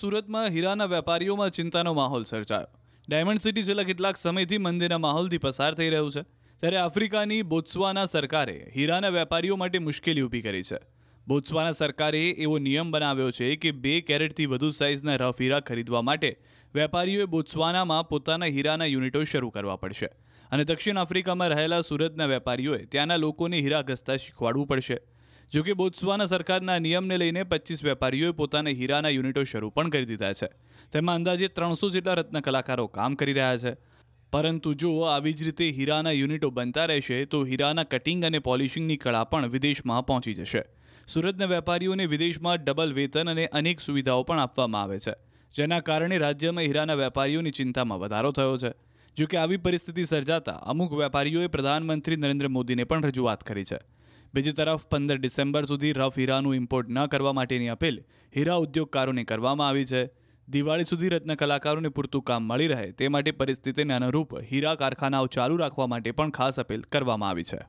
સુરતમાં હીરાના વેપારીઓમાં ચિંતાનો માહોલ સર્જાયો ડાયમંડ સિટી છેલ્લા કેટલાક સમયથી મંદિરના માહોલથી પસાર થઈ રહ્યું છે ત્યારે આફ્રિકાની બોત્સવાના સરકારે હીરાના વેપારીઓ માટે મુશ્કેલી ઊભી કરી છે બોત્સવાના સરકારે એવો નિયમ બનાવ્યો છે કે બે કેરેટથી વધુ સાઇઝના રફ હીરા ખરીદવા માટે વેપારીઓએ બોત્સવાનામાં પોતાના હીરાના યુનિટો શરૂ કરવા પડશે અને દક્ષિણ આફ્રિકામાં રહેલા સુરતના વેપારીઓએ ત્યાંના લોકોને હીરા ઘસતા શીખવાડવું પડશે જોકે બોત્સવાના સરકારના નિયમને લઈને પચીસ વેપારીઓએ પોતાને હીરાના યુનિટો શરૂ પણ કરી દીધા છે તેમાં અંદાજે ત્રણસો જેટલા રત્ન કલાકારો કામ કરી રહ્યા છે પરંતુ જો આવી જ રીતે હીરાના યુનિટો બનતા રહેશે તો હીરાના કટિંગ અને પોલિશિંગની કળા પણ વિદેશમાં પહોંચી જશે સુરતના વેપારીઓને વિદેશમાં ડબલ વેતન અને અનેક સુવિધાઓ પણ આપવામાં આવે છે જેના કારણે રાજ્યમાં હીરાના વેપારીઓની ચિંતામાં વધારો થયો છે જોકે આવી પરિસ્થિતિ સર્જાતા અમુક વેપારીઓએ પ્રધાનમંત્રી નરેન્દ્ર મોદીને પણ રજૂઆત કરી છે બીજી તરફ પંદર ડિસેમ્બર સુધી રફ હીરાનું ઇમ્પોર્ટ ન કરવા માટેની અપીલ હીરા ઉદ્યોગકારોને કરવામાં આવી છે દિવાળી સુધી રત્ન કલાકારોને પૂરતું કામ મળી રહે તે માટે પરિસ્થિતિને અનુરૂપ હીરા કારખાનાઓ ચાલુ રાખવા માટે પણ ખાસ અપીલ કરવામાં આવી છે